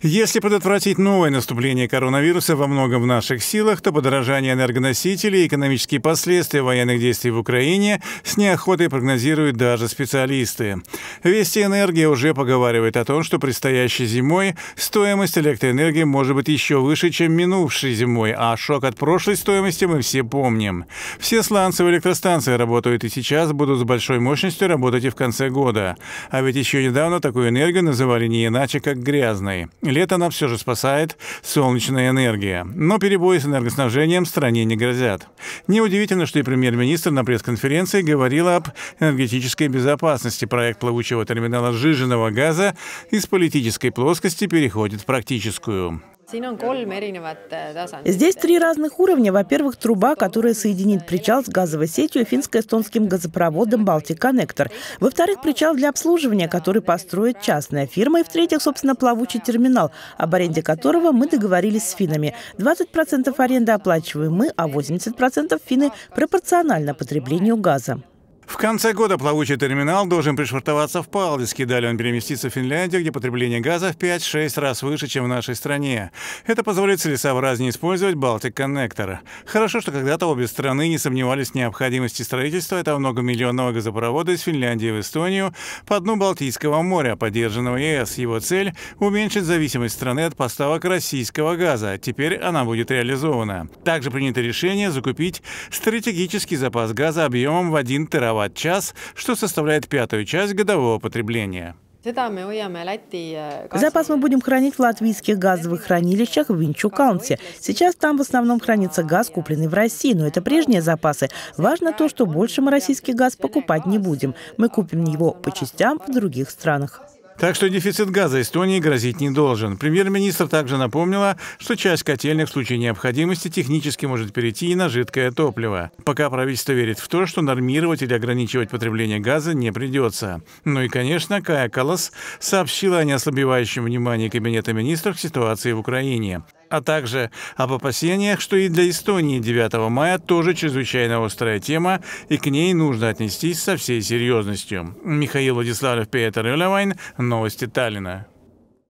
Если предотвратить новое наступление коронавируса во многом в наших силах, то подорожание энергоносителей и экономические последствия военных действий в Украине с неохотой прогнозируют даже специалисты. Вести энергия уже поговаривает о том, что предстоящей зимой стоимость электроэнергии может быть еще выше, чем минувшей зимой, а шок от прошлой стоимости мы все помним. Все сланцевые электростанции работают и сейчас будут с большой мощностью работать и в конце года. А ведь еще недавно такую энергию называли не иначе, как грязной. Лето она все же спасает солнечная энергия. Но перебои с энергоснабжением стране не грозят. Неудивительно, что и премьер-министр на пресс-конференции говорил об энергетической безопасности. Проект плавучего терминала сжиженного газа из политической плоскости переходит в практическую. Äh, Здесь три разных уровня. Во-первых, труба, которая соединит причал с газовой сетью и финско-эстонским газопроводом балтик Во-вторых, причал для обслуживания, который построит частная фирма. И в-третьих, собственно, плавучий терминал, об аренде которого мы договорились с финами. 20% аренды оплачиваем мы, а 80% финны пропорционально потреблению газа. В конце года плавучий терминал должен пришвартоваться в Палдиске, далее он переместится в Финляндию, где потребление газа в 5-6 раз выше, чем в нашей стране. Это позволит целесообразнее использовать Балтик-коннектор. Хорошо, что когда-то обе страны не сомневались в необходимости строительства этого многомиллионного газопровода из Финляндии в Эстонию по дну Балтийского моря, поддержанного ЕС. Его цель – уменьшить зависимость страны от поставок российского газа. Теперь она будет реализована. Также принято решение закупить стратегический запас газа объемом в 1 тераватт киловатт-час, что составляет пятую часть годового потребления. Э, Запас мы будем хранить в латвийских газовых хранилищах в Винчукаунте. Сейчас там в основном хранится газ, купленный в России, но это прежние запасы. Важно то, что больше мы российский газ покупать не будем. Мы купим его по частям в других странах. Так что дефицит газа Эстонии грозить не должен. Премьер-министр также напомнила, что часть котельных в случае необходимости технически может перейти и на жидкое топливо. Пока правительство верит в то, что нормировать или ограничивать потребление газа не придется. Ну и, конечно, Кая Калас сообщила о неослабевающем внимании Кабинета министров к ситуации в Украине а также об опасениях, что и для Эстонии 9 мая тоже чрезвычайно острая тема, и к ней нужно отнестись со всей серьезностью. Михаил Владиславов, Петр Элевайн, Новости Таллина.